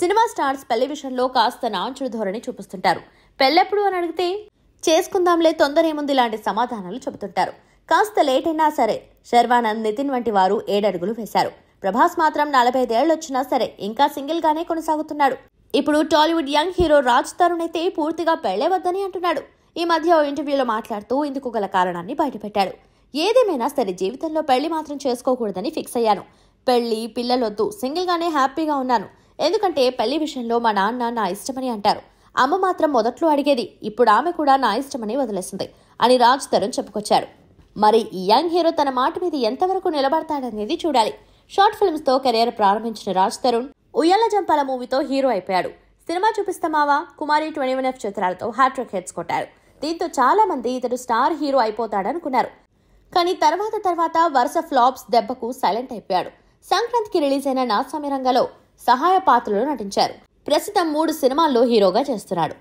cinema stars పెళ్లి విషయంలో కాస్త నాంచుడు ధోరణి చూపిస్తుంటారు పెళ్ళెప్పుడు అని అడిగితే చేసుకుందాంలే తొందర ఏముంది ఇలాంటి సమాధానాలు చెబుతుంటారు కాస్త లేట్ అయినా సరే శర్వానంద్ నితిన్ వంటి వారు ఏడడుగులు వేశారు ప్రభాస్ మాత్రం నలభై ఐదేళ్ళు వచ్చినా సరే ఇంకా సింగిల్ గానే కొనసాగుతున్నాడు ఇప్పుడు Tollywood young hero Raj Tarun అయితే పూర్తిగా పెళ్లే వద్దని అంటున్నాడు ఈ మధ్య ఓ ఇంటర్వ్యూలో మాట్లాడుతూ ఇందుకు గల కారణాన్ని బయటపెట్టాడు ఏదేమైనా సరే జీవితంలో పెళ్లి మాత్రం చేసుకోకూడదని ఫిక్స్ అయ్యాను పెళ్లి పిల్లలొద్దు సింగిల్గానే హ్యాపీగా ఉన్నాను ఎందుకంటే పెళ్లి విషయంలో మా నాన్న నా ఇష్టమని అంటారు అమ్మ మాత్రం మొదట్లో అడిగేది ఇప్పుడు ఆమె కూడా నా ఇష్టమని వదిలేసింది అని రాజ్ తరుణ్ చెప్పుకొచ్చారు మరి ఈ యంగ్ హీరో తన మాట మీద ఎంతవరకు నిలబడతాడనేది చూడాలి షార్ట్ ఫిల్మ్స్తో కెరీర్ ప్రారంభించిన రాజ్ తరుణ్ ఉయ్యాల జంపాల మూవీతో హీరో అయిపోయాడు సినిమా చూపిస్తామావా కుమారి ట్వంటీ వన్ ఎఫ్ చిత్రాలతో హ్యాట్రిక్ హెడ్స్ కొట్టారు దీంతో చాలా మంది ఇతడు స్టార్ హీరో అయిపోతాడనుకున్నారు కానీ తర్వాత తర్వాత వరుస ఫ్లాప్స్ దెబ్బకు సైలెంట్ అయిపోయాడు సంక్రాంతికి రిలీజ్ అయిన నాసామి రంగలో సహాయ పాత్రలో నటించారు ప్రస్తుతం మూడు సినిమాల్లో హీరోగా చేస్తున్నాడు